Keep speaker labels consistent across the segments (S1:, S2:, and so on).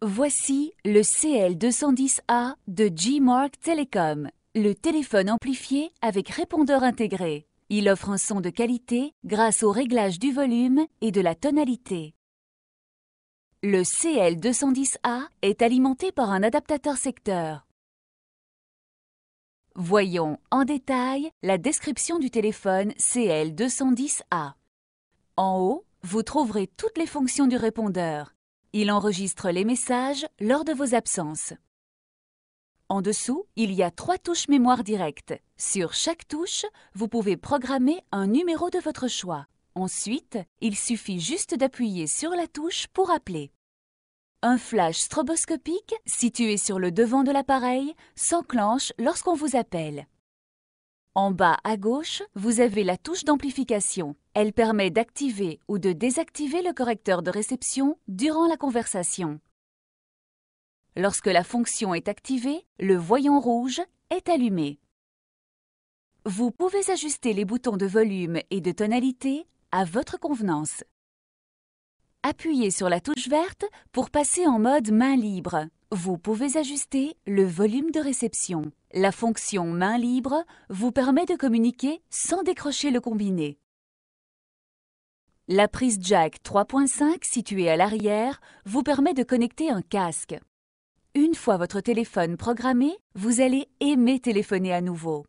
S1: Voici le CL210A de G-Mark Telecom, le téléphone amplifié avec répondeur intégré. Il offre un son de qualité grâce au réglage du volume et de la tonalité. Le CL210A est alimenté par un adaptateur secteur. Voyons en détail la description du téléphone CL210A. En haut, vous trouverez toutes les fonctions du répondeur, il enregistre les messages lors de vos absences. En dessous, il y a trois touches mémoire directe. Sur chaque touche, vous pouvez programmer un numéro de votre choix. Ensuite, il suffit juste d'appuyer sur la touche pour appeler. Un flash stroboscopique, situé sur le devant de l'appareil, s'enclenche lorsqu'on vous appelle. En bas à gauche, vous avez la touche d'amplification. Elle permet d'activer ou de désactiver le correcteur de réception durant la conversation. Lorsque la fonction est activée, le voyant rouge est allumé. Vous pouvez ajuster les boutons de volume et de tonalité à votre convenance. Appuyez sur la touche verte pour passer en mode main libre. Vous pouvez ajuster le volume de réception. La fonction main libre vous permet de communiquer sans décrocher le combiné. La prise jack 3.5 située à l'arrière vous permet de connecter un casque. Une fois votre téléphone programmé, vous allez aimer téléphoner à nouveau.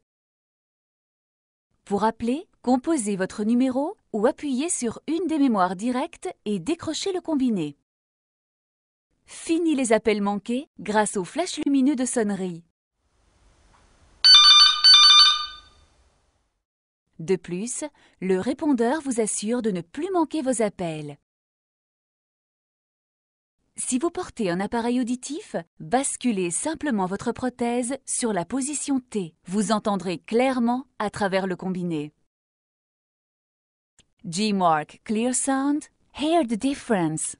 S1: Pour appeler, composez votre numéro ou appuyez sur une des mémoires directes et décrochez le combiné. Fini les appels manqués grâce au flash lumineux de sonnerie. De plus, le répondeur vous assure de ne plus manquer vos appels. Si vous portez un appareil auditif, basculez simplement votre prothèse sur la position T. Vous entendrez clairement à travers le combiné. G-Mark Clear Sound, hear the difference.